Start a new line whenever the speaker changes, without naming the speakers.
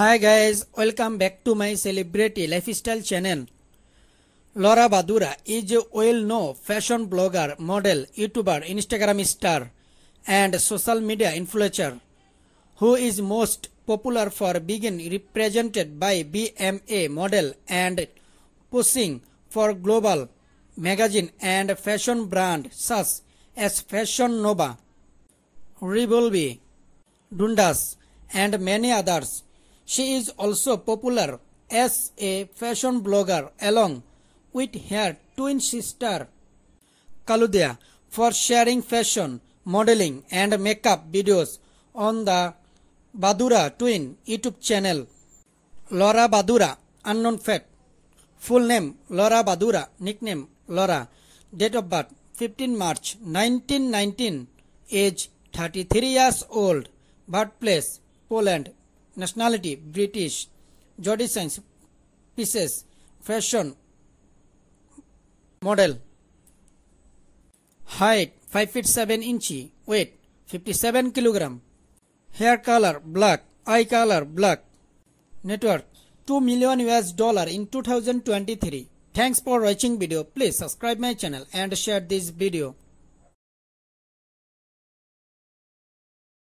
High guys welcome back to my celebrity lifestyle channel Laura Badura is a well known fashion blogger model YouTuber Instagram star and social media influencer who is most popular for বিগিন represented by BMA model and posing for global magazine and fashion brand such as Fashion Nova Revolve Dundas and many others She is also popular as a fashion blogger along with her twin sister Kaludia for sharing fashion, modeling and makeup videos on the Badura Twin YouTube channel. Laura Badura, unknown fact. Full name Laura Badura, nickname Laura. Date of birth 15 March 1919. Age 33 years old. Birthplace Poland nationality, British, Science, pieces, fashion, model. Height 5 feet 7 inch, weight 57 kg. Hair color black, eye color black. Net worth 2 million US dollar in 2023. Thanks for watching video. Please subscribe my channel and share this video.